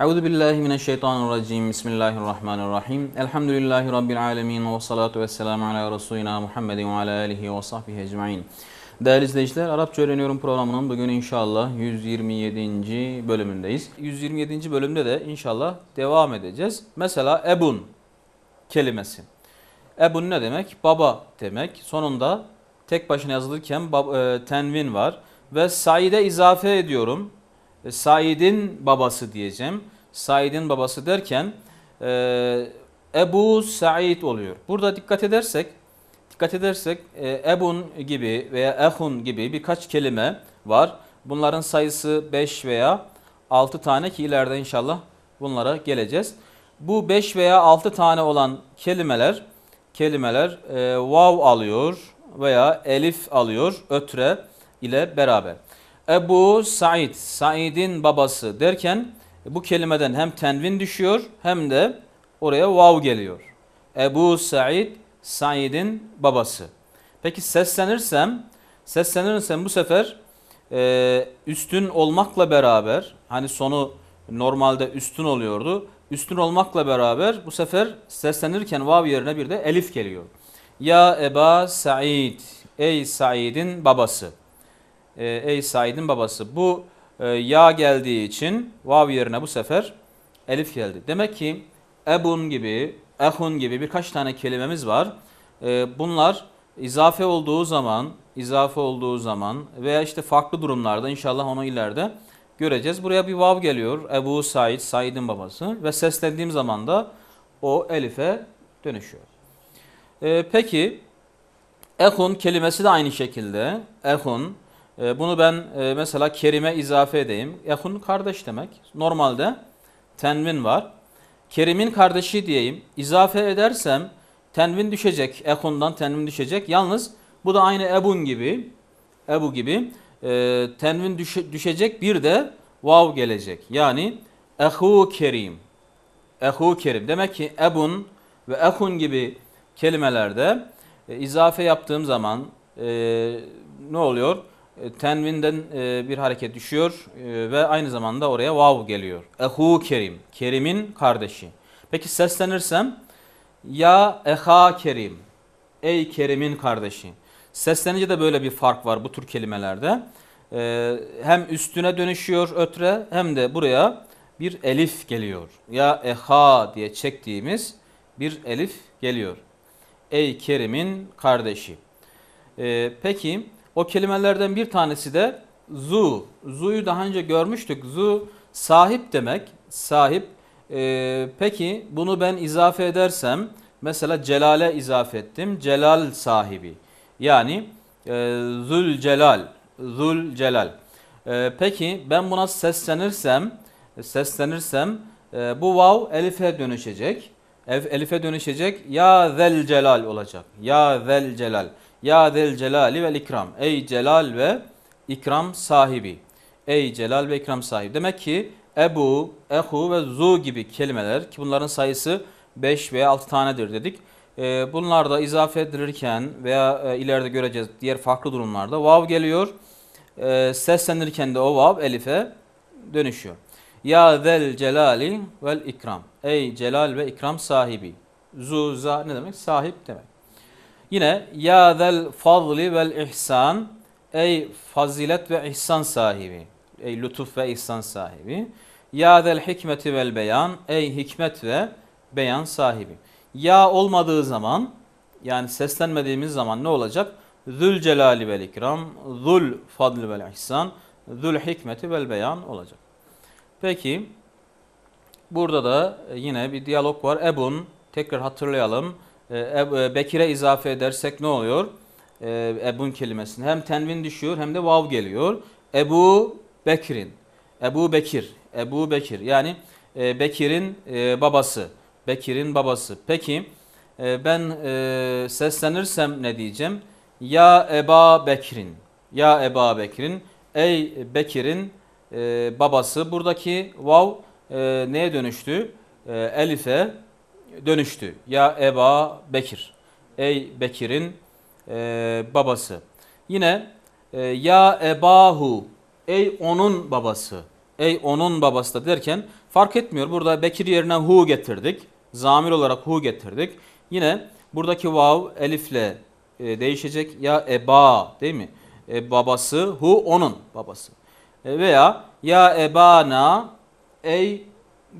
Euzu billahi mineşşeytanirracim. Bismillahirrahmanirrahim. Elhamdülillahi rabbil alamin ve salatu vesselamü ala resulina Muhammedin ve ala alihi ve sahbihi ecmaîn. Değerli izleyiciler, Arapça Öğreniyorum programının bugün inşallah 127. bölümündeyiz. 127. bölümde de inşallah devam edeceğiz. Mesela ebun kelimesi. Ebun ne demek? Baba demek. Sonunda tek başına yazılırken e, tenvin var. Ve Said'e izafe ediyorum. E, Said'in babası diyeceğim. Said'in babası derken e, Ebu Said oluyor. Burada dikkat edersek dikkat edersek e, Ebun gibi veya Ehun gibi birkaç kelime var. Bunların sayısı 5 veya 6 tane ki ileride inşallah bunlara geleceğiz. Bu 5 veya 6 tane olan kelimeler kelimeler e, vav alıyor veya elif alıyor ötre ile beraber. Ebu Said, Said'in babası derken e, bu kelimeden hem tenvin düşüyor hem de oraya vav geliyor. Ebu Said, Said'in babası. Peki seslenirsem, seslenirsem bu sefer e, üstün olmakla beraber, hani sonu normalde üstün oluyordu. Üstün olmakla beraber bu sefer seslenirken vav yerine bir de elif geliyor. Ya Eba Said, ey Said'in babası. E, ey Said'in babası. Bu e, ya geldiği için vav yerine bu sefer elif geldi. Demek ki ebun gibi, ehun gibi birkaç tane kelimemiz var. E, bunlar izafe olduğu zaman, izafe olduğu zaman veya işte farklı durumlarda inşallah onu ileride göreceğiz. Buraya bir vav geliyor. Ebu Said, Said'in babası ve seslendiğim zaman da o elife dönüşüyor. E, peki ehun kelimesi de aynı şekilde ehun ee, bunu ben e, mesela kerime izafe edeyim. Ehun kardeş demek. Normalde tenvin var. Kerim'in kardeşi diyeyim. İzafe edersem tenvin düşecek. Ehun'dan tenvin düşecek. Yalnız bu da aynı Ebun gibi. Ebu gibi. E, tenvin düşecek bir de vav gelecek. Yani ehu kerim. Ehu kerim. Demek ki ebun ve ehun gibi kelimelerde e, izafe yaptığım zaman ne oluyor? Ne oluyor? E, tenvinden e, bir hareket düşüyor e, ve aynı zamanda oraya vav geliyor. Ehu Kerim, Kerim'in kardeşi. Peki seslenirsem ya eha Kerim, ey Kerim'in kardeşi. Seslenince de böyle bir fark var bu tür kelimelerde. Hem üstüne dönüşüyor ötre hem de buraya bir elif geliyor. Ya eha diye çektiğimiz bir elif geliyor. Ey Kerim'in kardeşi. Peki o kelimelerden bir tanesi de zu. Zu'yu daha önce görmüştük. Zu sahip demek. Sahip. Ee, peki bunu ben izafe edersem mesela celale izafe ettim. Celal sahibi. Yani e, zül celal. Zul celal. Ee, peki ben buna seslenirsem seslenirsem e, bu vav elife dönüşecek. Elif'e dönüşecek. Ya zel celal olacak. Ya zel celal. Ya del celali vel ikram. Ey celal ve ikram sahibi. Ey celal ve ikram sahibi. Demek ki Ebu, Ehu ve Zu gibi kelimeler ki bunların sayısı 5 veya 6 tanedir dedik. Ee, bunlar da izafe edilirken veya e, ileride göreceğiz diğer farklı durumlarda vav geliyor. Ee, seslenirken de o vav elife dönüşüyor. Ya del celali vel ikram. Ey celal ve ikram sahibi. Zuza ne demek? Sahip demek. Yine ya zel fazli vel ihsan ey fazilet ve ihsan sahibi. Ey lütuf ve ihsan sahibi. Ya zel hikmeti vel beyan ey hikmet ve beyan sahibi. Ya olmadığı zaman yani seslenmediğimiz zaman ne olacak? Zül celali vel ikram, zul fadl vel ihsan, zül hikmeti vel beyan olacak. Peki burada da yine bir diyalog var. Ebun tekrar hatırlayalım. Ee, e, Bekir'e izafe edersek ne oluyor? E, Ebun kelimesini. Hem tenvin düşüyor hem de vav geliyor. Ebu Bekir'in. Ebu Bekir. Ebu Bekir. Yani e, Bekir'in e, babası. Bekir'in babası. Peki ben seslenirsem ne diyeceğim? Ya Eba Bekir'in. Ya Eba Bekir'in. Ey Bekir'in babası. Buradaki vav neye dönüştü? E, Elif'e dönüştü. Ya Eba Bekir. Ey Bekir'in e, babası. Yine e, ya Ebahu. Ey onun babası. Ey onun babası da derken fark etmiyor. Burada Bekir yerine hu getirdik. Zamir olarak hu getirdik. Yine buradaki vav elifle e, değişecek. Ya Eba değil mi? E, babası hu onun babası. E, veya ya Ebana ey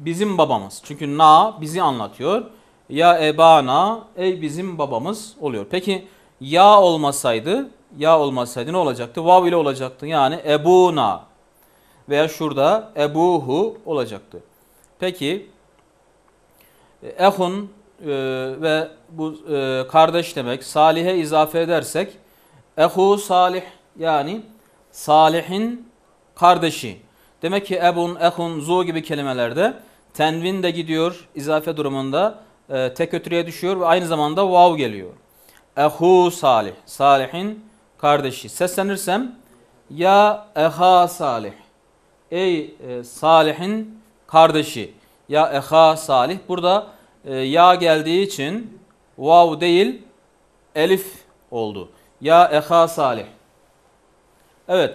bizim babamız. Çünkü na bizi anlatıyor. Ya ebana ey bizim babamız oluyor. Peki ya olmasaydı ya olmasaydı ne olacaktı? Vav ile olacaktı. Yani ebuna veya şurada ebuhu olacaktı. Peki ehun e, ve bu e, kardeş demek salihe izafe edersek ehu salih yani salihin kardeşi. Demek ki ebun, ehun, zu gibi kelimelerde Tenvin de gidiyor izafe durumunda. E, tek ötürüye düşüyor ve aynı zamanda vav geliyor. Ehu Salih. Salih'in kardeşi. Seslenirsem ya eha Salih. Ey e, Salih'in kardeşi. Ya eha Salih. Burada e, ya geldiği için vav değil elif oldu. Ya eha Salih. Evet.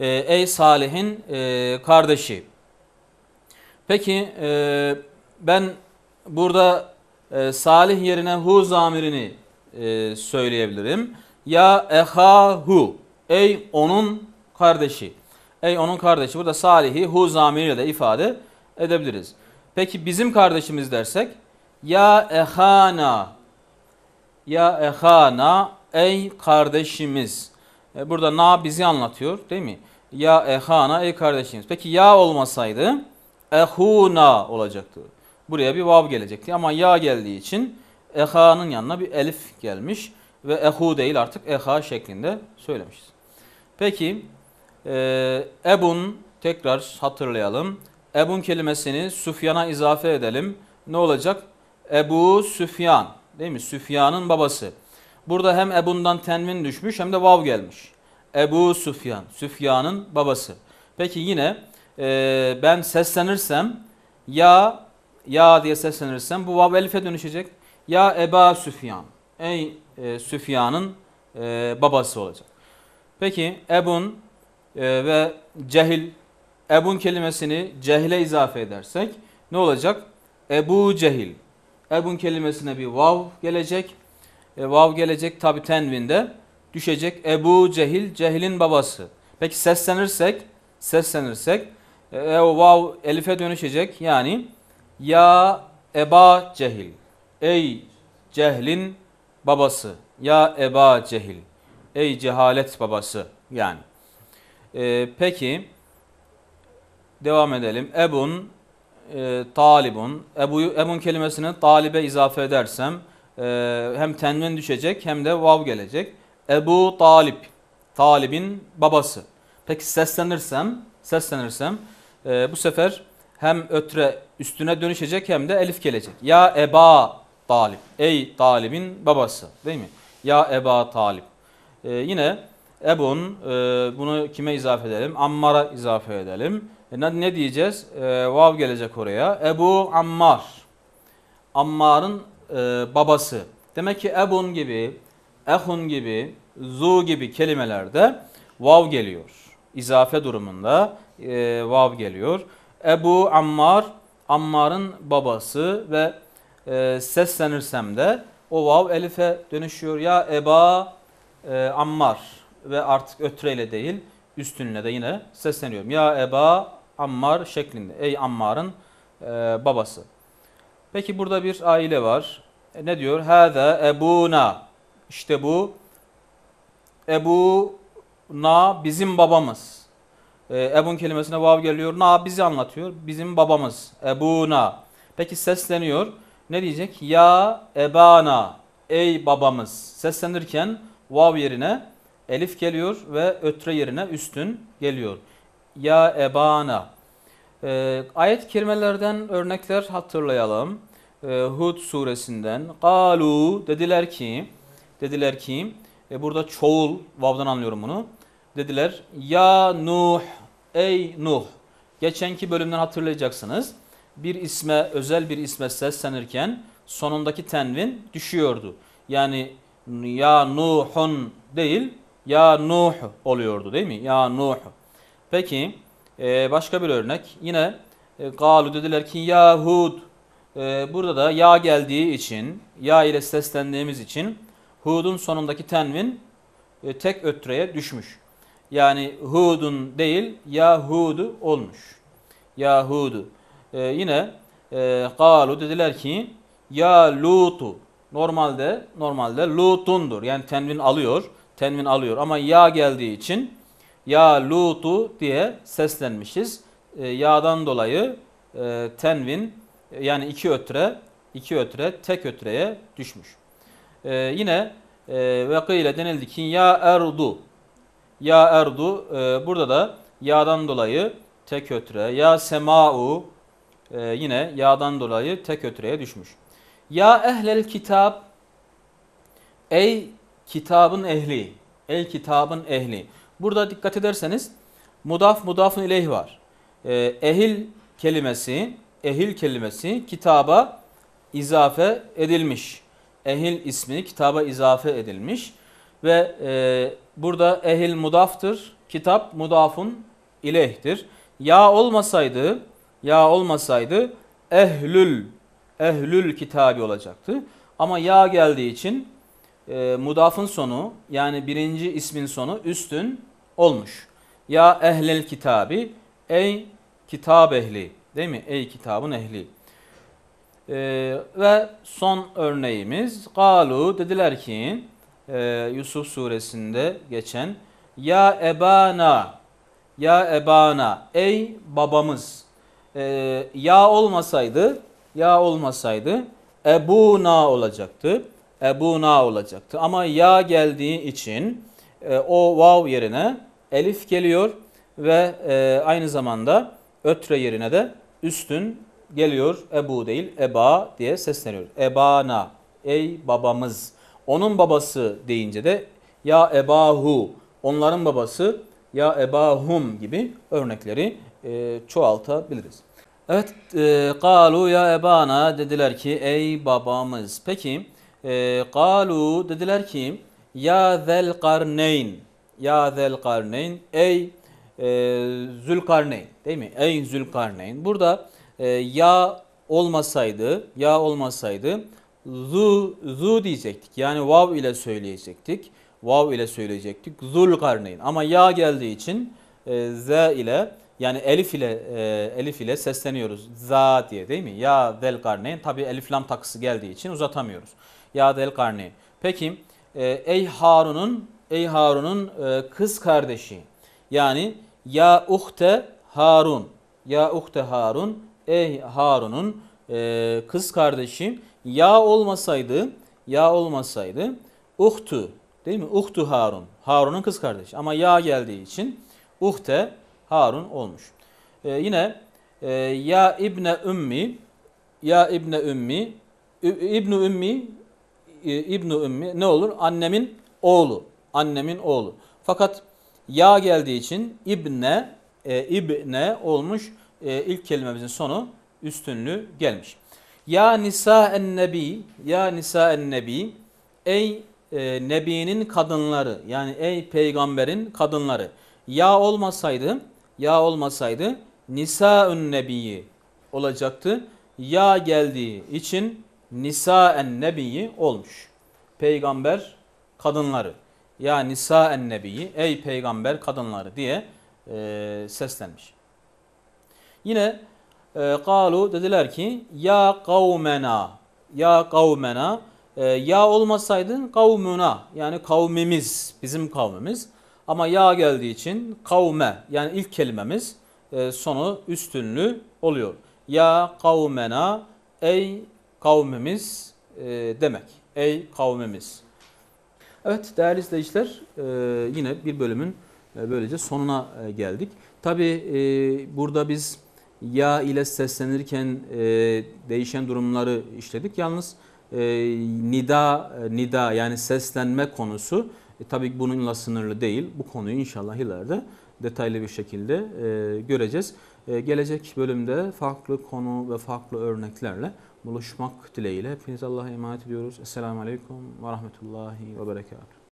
E, ey Salih'in e, kardeşi. Peki e, ben burada e, salih yerine hu zamirini e, söyleyebilirim. Ya eha Hu, ey onun kardeşi. Ey onun kardeşi burada salihi hu zamiriyle de ifade edebiliriz. Peki bizim kardeşimiz dersek ya ehana ya ehana ey kardeşimiz. E, burada na bizi anlatıyor değil mi? Ya ehana ey kardeşimiz. Peki ya olmasaydı ehuna olacaktı. Buraya bir vav gelecekti ama ya geldiği için eha'nın yanına bir elif gelmiş ve ehu değil artık eha şeklinde söylemişiz. Peki e, ebun tekrar hatırlayalım. Ebun kelimesini Süfyan'a izafe edelim. Ne olacak? Ebu Süfyan değil mi? Süfyan'ın babası. Burada hem Ebun'dan tenvin düşmüş hem de vav gelmiş. Ebu Süfyan, Süfyan'ın babası. Peki yine e, ben seslenirsem ya ya diye seslenirsem bu vav elife dönüşecek. Ya Eba Süfyan. Ey e, Süfyan'ın e, babası olacak. Peki Ebun e, ve Cehil Ebun kelimesini cehile izafe edersek ne olacak? Ebu Cehil. Ebun kelimesine bir vav gelecek. E, vav gelecek tabi tenvinde düşecek. Ebu Cehil, Cehil'in babası. Peki seslenirsek, seslenirsek e, e vav elife dönüşecek. Yani ya eba cehil. Ey cehlin babası. Ya eba cehil. Ey cehalet babası. Yani. E, peki devam edelim. Ebun e, talibun. Ebu, ebun kelimesini talibe izafe edersem e, hem tenvin düşecek hem de vav gelecek. Ebu Talip. Talib'in babası. Peki seslenirsem, seslenirsem e, bu sefer hem ötre üstüne dönüşecek hem de elif gelecek. Ya Eba Talip. Ey Talib'in babası değil mi? Ya Eba Talip. E, ee, yine Ebun e, bunu kime izafe edelim? Ammar'a izafe edelim. E, ne, ne diyeceğiz? E, vav gelecek oraya. Ebu Ammar. Ammar'ın e, babası. Demek ki Ebun gibi, Ehun gibi, Zu gibi kelimelerde vav geliyor izafe durumunda e, vav geliyor. Ebu Ammar, Ammar'ın babası ve e, seslenirsem de o vav elife dönüşüyor. Ya Eba e, Ammar ve artık ötreyle değil üstünle de yine sesleniyorum. Ya Eba Ammar şeklinde. Ey Ammar'ın e, babası. Peki burada bir aile var. E, ne diyor? Hâze ebuna. İşte bu Ebu Na bizim babamız. E, ebun kelimesine vav geliyor. Na bizi anlatıyor. Bizim babamız. Ebuna. Peki sesleniyor. Ne diyecek? Ya ebana. Ey babamız. Seslenirken vav yerine elif geliyor ve ötre yerine üstün geliyor. Ya ebana. E, ee, ayet kelimelerden örnekler hatırlayalım. E, Hud suresinden. Kalu dediler ki dediler ki ve burada çoğul vav'dan anlıyorum bunu. Dediler ya Nuh ey Nuh. Geçenki bölümden hatırlayacaksınız. Bir isme özel bir isme seslenirken sonundaki tenvin düşüyordu. Yani ya Nuh'un değil ya Nuh oluyordu değil mi? Ya Nuh. Peki e, başka bir örnek. Yine e, galu dediler ki ya Hud. E, burada da ya geldiği için ya ile seslendiğimiz için Hud'un sonundaki tenvin e, tek ötreye düşmüş. Yani Hud'un değil Yahud'u olmuş. Yahud'u. E, yine e, Galu dediler ki Ya Lut'u. Normalde normalde Lut'undur. Yani tenvin alıyor. Tenvin alıyor ama ya geldiği için ya Lut'u diye seslenmişiz. E, ya'dan dolayı e, tenvin e, yani iki ötre, iki ötre tek ötreye düşmüş. Ee, yine e, ve ile denildi ki ya erdu. Ya erdu e, burada da yağdan dolayı tek ötre. Ya sema'u e, yine yağdan dolayı tek ötreye düşmüş. Ya ehlel kitap ey kitabın ehli. Ey kitabın ehli. Burada dikkat ederseniz mudaf mudafın ileyh var. E, ehil kelimesi ehil kelimesi kitaba izafe edilmiş ehil ismi kitaba izafe edilmiş ve e, burada ehil mudaftır, kitap mudafun ilehtir. Ya olmasaydı, ya olmasaydı ehlül, ehlül kitabı olacaktı. Ama ya geldiği için e, mudafın sonu yani birinci ismin sonu üstün olmuş. Ya ehlel kitabı ey kitap ehli değil mi? Ey kitabın ehli. E, ve son örneğimiz Galu dediler ki e, Yusuf suresinde geçen Ya Ebana Ya Ebana ey babamız e, ya olmasaydı ya olmasaydı Ebuna olacaktı. Ebuna olacaktı. Ama ya geldiği için e, o vav yerine elif geliyor ve e, aynı zamanda ötre yerine de üstün geliyor Ebu değil Eba diye sesleniyor. Ebana ey babamız. Onun babası deyince de ya Ebahu onların babası ya Ebahum gibi örnekleri e, çoğaltabiliriz. Evet, e, kalu ya ebana dediler ki ey babamız. Peki, e, kalu e, dediler ki ya zel karneyn, ya zel karneyn, ey e, zülkarneyn değil mi? Ey zülkarneyn. Burada e, ya olmasaydı, ya olmasaydı zu, zu diyecektik. Yani vav ile söyleyecektik. Vav ile söyleyecektik. Zul karneyn. Ama ya geldiği için e, z ile yani elif ile e, elif ile sesleniyoruz. Za diye değil mi? Ya del karneyn. Tabii elif lam takısı geldiği için uzatamıyoruz. Ya del karneyn. Peki e, ey Harun'un ey Harun'un e, kız kardeşi. Yani ya uhte Harun. Ya uhte Harun ey Harun'un e, kız kardeşi ya olmasaydı ya olmasaydı uhtu değil mi? Uhtu Harun. Harun'un kız kardeşi ama ya geldiği için uhte Harun olmuş. E, yine e, ya ibne Ümmi ya ibne Ümmi ibnu Ümmi e, ibnu Ümmi ne olur? Annemin oğlu. Annemin oğlu. Fakat ya geldiği için ibne e, İbne olmuş e, ilk kelimemizin sonu üstünlüğü gelmiş. Ya nisa en nebi, ya nisa en nebi, ey e, nebinin kadınları yani ey peygamberin kadınları. Ya olmasaydı, ya olmasaydı nisa ön nebiyi olacaktı. Ya geldiği için nisa en nebiyi olmuş. Peygamber kadınları. Ya nisa en nebiyi, ey peygamber kadınları diye e, seslenmiş. Yine e, kalu dediler ki ya kavmena ya kavmena e, ya olmasaydın kavmuna yani kavmimiz bizim kavmimiz ama ya geldiği için kavme yani ilk kelimemiz e, sonu üstünlü oluyor. Ya kavmena ey kavmimiz e, demek. Ey kavmimiz. Evet değerli izleyiciler e, yine bir bölümün e, böylece sonuna e, geldik. Tabi e, burada biz ya ile seslenirken e, değişen durumları işledik. Yalnız e, nida nida yani seslenme konusu e, tabii bununla sınırlı değil. Bu konuyu inşallah ileride detaylı bir şekilde e, göreceğiz. E, gelecek bölümde farklı konu ve farklı örneklerle buluşmak dileğiyle hepinize Allah'a emanet ediyoruz. Esselamu Aleyküm ve Rahmetullahi ve Berekatuhu.